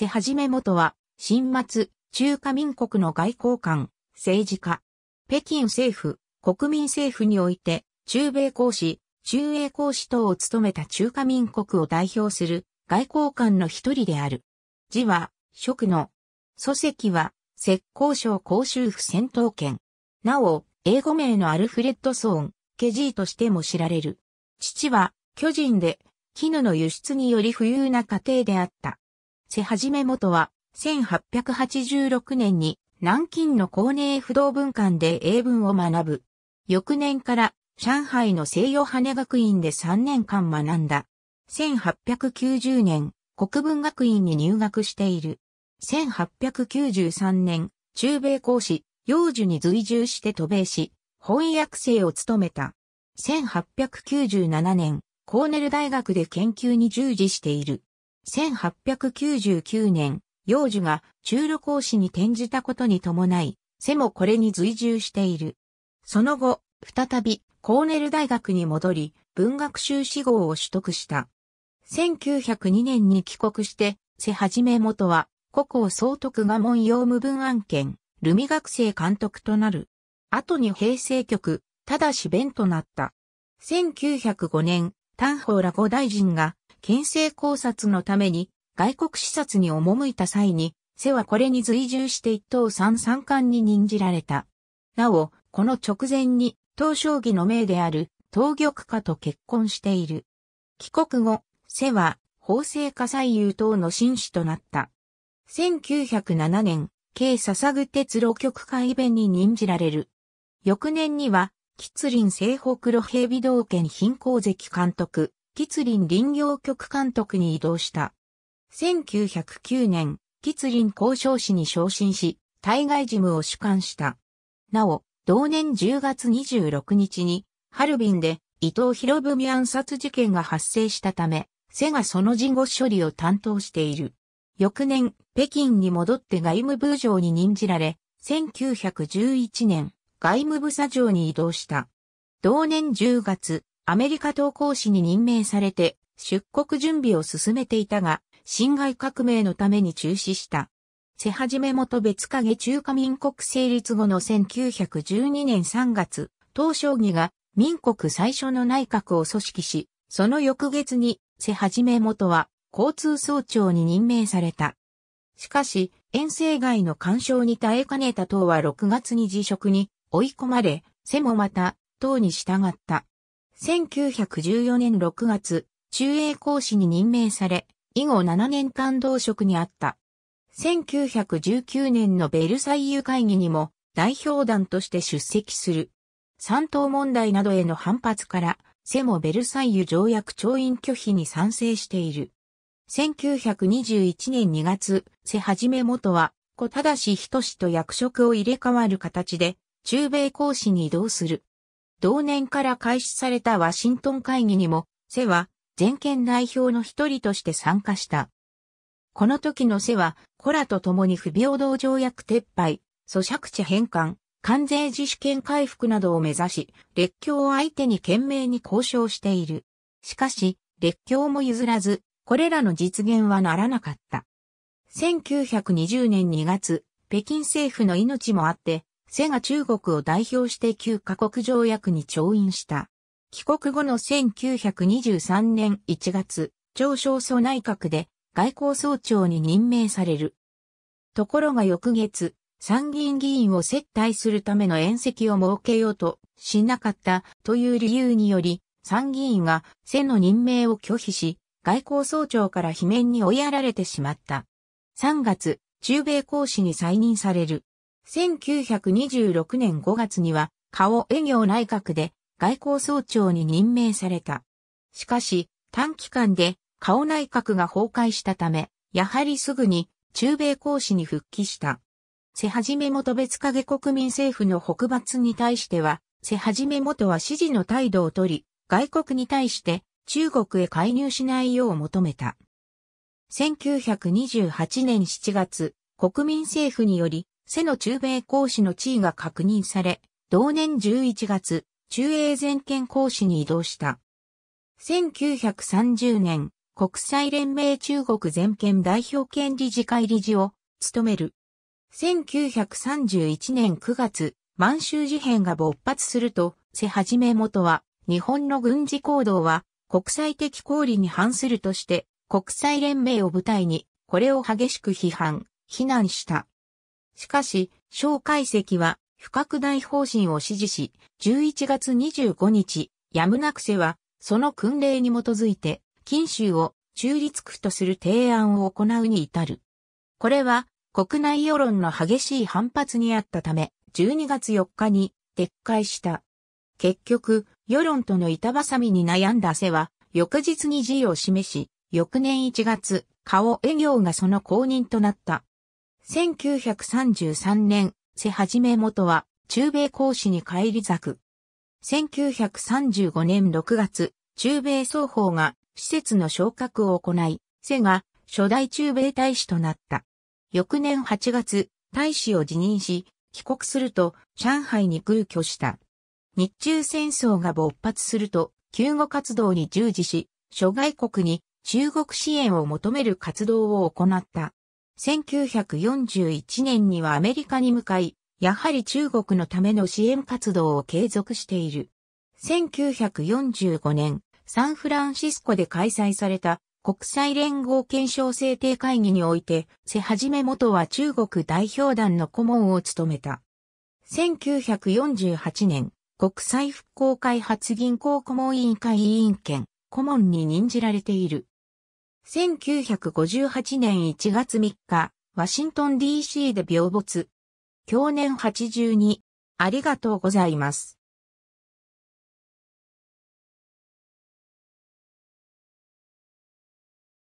瀬はじめ元は、新末、中華民国の外交官、政治家、北京政府、国民政府において、中米公使、中英公使等を務めた中華民国を代表する外交官の一人である。字は、職の。祖籍は、浙江省広州府戦闘圏。なお、英語名のアルフレッド・ソーン、ケジーとしても知られる。父は、巨人で、絹の輸出により富裕な家庭であった。瀬はじめ元は、1886年に南京の高寧不動文館で英文を学ぶ。翌年から上海の西洋羽学院で3年間学んだ。1890年、国文学院に入学している。1893年、中米講師、幼樹に随従して渡米し、翻訳生を務めた。1897年、コーネル大学で研究に従事している。1899年、幼樹が中旅行師に転じたことに伴い、背もこれに随従している。その後、再び、コーネル大学に戻り、文学修士号を取得した。1902年に帰国して、瀬はじめ元は、古校総督が門用無文案件、ルミ学生監督となる。後に平成局、ただし弁となった。1905年、丹法ら五大臣が県政考察のために外国視察に赴いた際に、瀬はこれに随従して一等三三冠に任じられた。なお、この直前に、東将棋の名である、東玉家と結婚している。帰国後、瀬は、法制化、災友等の紳士となった。1907年、慶笹具鉄路局会弁に任じられる。翌年には、吉林西北路平備道県貧困関監督、吉林林業局監督に移動した。1909年、吉林交渉士に昇進し、対外事務を主管した。なお、同年10月26日に、ハルビンで伊藤博文暗殺事件が発生したため、瀬がその事後処理を担当している。翌年、北京に戻って外務部長に任じられ、1911年、外務部佐長に移動した。同年10月、アメリカ投公使に任命されて出国準備を進めていたが、侵害革命のために中止した。瀬はじめ元別影中華民国成立後の1912年3月、東将棋が民国最初の内閣を組織し、その翌月に瀬はじめ元は交通総長に任命された。しかし、遠征外の干渉に耐えかねた党は6月に辞職に追い込まれ、瀬もまた党に従った。1914年6月、中英公使に任命され、以後7年間同職にあった。1919年のベルサイユ会議にも代表団として出席する。三党問題などへの反発から、セモベルサイユ条約調印拒否に賛成している。1921年2月、セはじめ元は、小正仁と役職を入れ替わる形で、中米公使に移動する。同年から開始されたワシントン会議にも、セは全権代表の一人として参加した。この時のセは、コラと共に不平等条約撤廃、咀嚼地返還、関税自主権回復などを目指し、列強を相手に懸命に交渉している。しかし、列強も譲らず、これらの実現はならなかった。1920年2月、北京政府の命もあって、セが中国を代表して旧過国条約に調印した。帰国後の1923年1月、朝、小祖内閣で外交総長に任命される。ところが翌月、参議院議員を接待するための宴席を設けようとしなかったという理由により、参議院がセの任命を拒否し、外交総長から罷免に追いやられてしまった。3月、中米公使に再任される。1926年5月には、顔営業内閣で外交総長に任命された。しかし、短期間で顔内閣が崩壊したため、やはりすぐに中米公使に復帰した。瀬はじめ元別影国民政府の北伐に対しては、瀬はじめ元は支持の態度をとり、外国に対して中国へ介入しないよう求めた。1928年7月、国民政府により背の中米公使の地位が確認され、同年11月、中英全権公使に移動した。1930年、国際連盟中国全権代表権理事会理事を務める。1931年9月、満州事変が勃発すると、瀬はじめ元は、日本の軍事行動は国際的公理に反するとして、国際連盟を舞台に、これを激しく批判、非難した。しかし、蒋介石は、不拡大方針を支持し、11月25日、やむなくせは、その訓令に基づいて、禁州を中立区とする提案を行うに至る。これは、国内世論の激しい反発にあったため、12月4日に撤回した。結局、世論との板挟みに悩んだ瀬は、翌日に辞意を示し、翌年1月、顔営業がその公認となった。1933年、瀬はじめ元は、中米公使に帰り咲く。1935年6月、中米双方が施設の昇格を行い、瀬が初代中米大使となった。翌年8月、大使を辞任し、帰国すると上海に空居した。日中戦争が勃発すると、救護活動に従事し、諸外国に中国支援を求める活動を行った。1941年にはアメリカに向かい、やはり中国のための支援活動を継続している。1945年、サンフランシスコで開催された国際連合検証制定会議において、瀬はじめ元は中国代表団の顧問を務めた。1948年、国際復興開発銀行顧問委員会委員権、顧問に任じられている。1958年1月3日、ワシントン DC で病没。去年82。ありがとうございます。